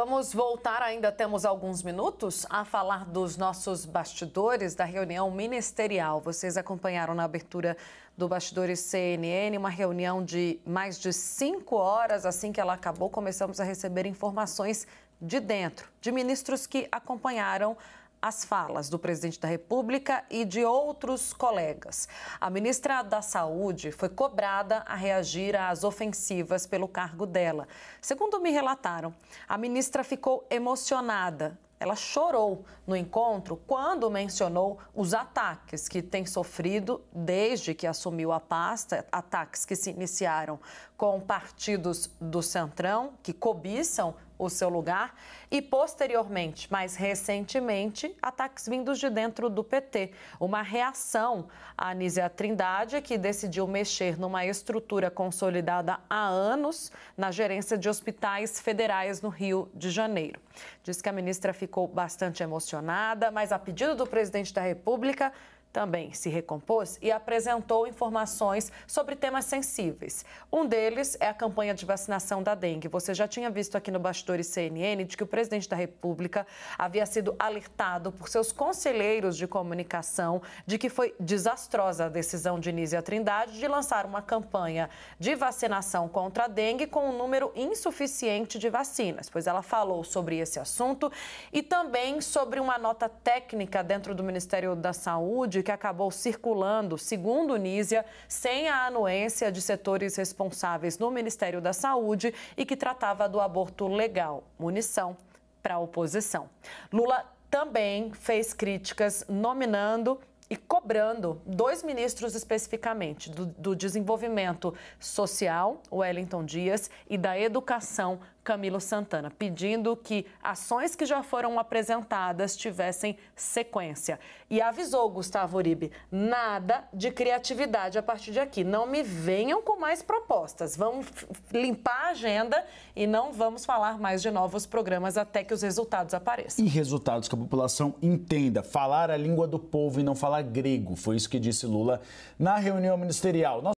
Vamos voltar, ainda temos alguns minutos, a falar dos nossos bastidores da reunião ministerial. Vocês acompanharam na abertura do Bastidores CNN, uma reunião de mais de cinco horas. Assim que ela acabou, começamos a receber informações de dentro, de ministros que acompanharam as falas do presidente da República e de outros colegas. A ministra da Saúde foi cobrada a reagir às ofensivas pelo cargo dela. Segundo me relataram, a ministra ficou emocionada. Ela chorou no encontro quando mencionou os ataques que tem sofrido desde que assumiu a pasta, ataques que se iniciaram com partidos do Centrão que cobiçam o seu lugar e, posteriormente, mais recentemente, ataques vindos de dentro do PT. Uma reação à Anísia Trindade, que decidiu mexer numa estrutura consolidada há anos na gerência de hospitais federais no Rio de Janeiro. Diz que a ministra ficou bastante emocionada, mas, a pedido do presidente da República, também se recompôs e apresentou informações sobre temas sensíveis. Um deles é a campanha de vacinação da dengue. Você já tinha visto aqui no Bastidores CNN de que o presidente da República havia sido alertado por seus conselheiros de comunicação de que foi desastrosa a decisão de Nízia Trindade de lançar uma campanha de vacinação contra a dengue com um número insuficiente de vacinas, pois ela falou sobre esse assunto e também sobre uma nota técnica dentro do Ministério da Saúde que acabou circulando, segundo Nízia, sem a anuência de setores responsáveis no Ministério da Saúde e que tratava do aborto legal, munição para a oposição. Lula também fez críticas nominando e cobrando dois ministros especificamente, do, do, desenvolvimento social, Wellington Dias, e da educação, Camilo Santana, pedindo que ações que já foram apresentadas tivessem sequência. E avisou Gustavo Uribe: nada de criatividade a partir de aqui. Não me venham com mais propostas. Vamos limpar a agenda e não vamos falar mais de novos programas até que os resultados apareçam. E resultados que a população entenda. Falar a língua do povo e não falar grego. Foi isso que disse Lula na reunião ministerial.